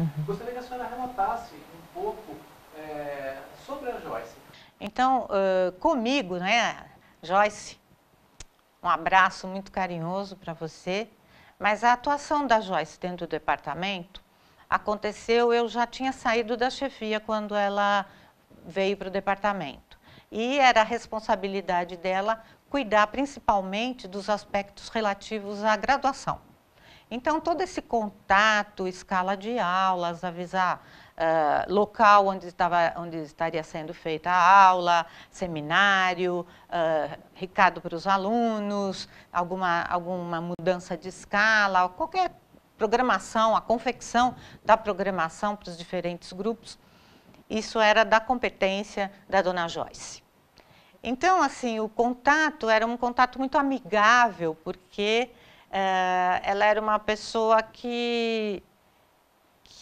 Uhum. Gostaria que a senhora relatasse um pouco é, sobre a Joyce. Então, uh, comigo, né, Joyce, um abraço muito carinhoso para você. Mas a atuação da Joyce dentro do departamento aconteceu, eu já tinha saído da chefia quando ela veio para o departamento. E era a responsabilidade dela cuidar principalmente dos aspectos relativos à graduação. Então, todo esse contato, escala de aulas, avisar uh, local onde, estava, onde estaria sendo feita a aula, seminário, uh, recado para os alunos, alguma, alguma mudança de escala, qualquer programação, a confecção da programação para os diferentes grupos, isso era da competência da dona Joyce. Então, assim, o contato era um contato muito amigável, porque é, ela era uma pessoa que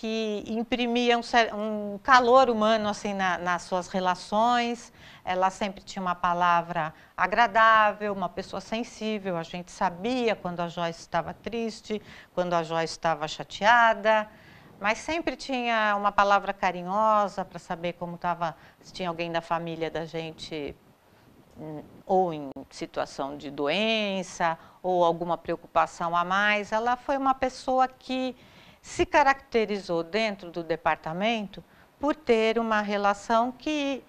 que imprimia um, um calor humano assim na, nas suas relações. Ela sempre tinha uma palavra agradável, uma pessoa sensível. A gente sabia quando a Joyce estava triste, quando a Joyce estava chateada, mas sempre tinha uma palavra carinhosa para saber como estava, se tinha alguém da família da gente ou em situação de doença ou alguma preocupação a mais, ela foi uma pessoa que se caracterizou dentro do departamento por ter uma relação que,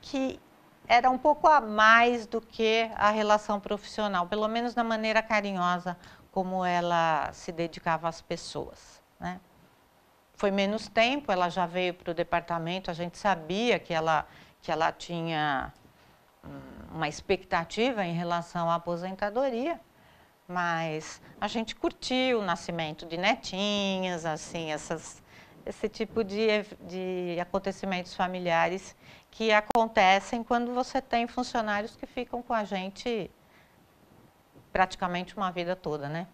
que era um pouco a mais do que a relação profissional, pelo menos na maneira carinhosa como ela se dedicava às pessoas. Né? Foi menos tempo, ela já veio para o departamento, a gente sabia que ela, que ela tinha Hum, uma expectativa em relação à aposentadoria, mas a gente curtiu o nascimento de netinhas, assim, essas, esse tipo de, de acontecimentos familiares que acontecem quando você tem funcionários que ficam com a gente praticamente uma vida toda, né?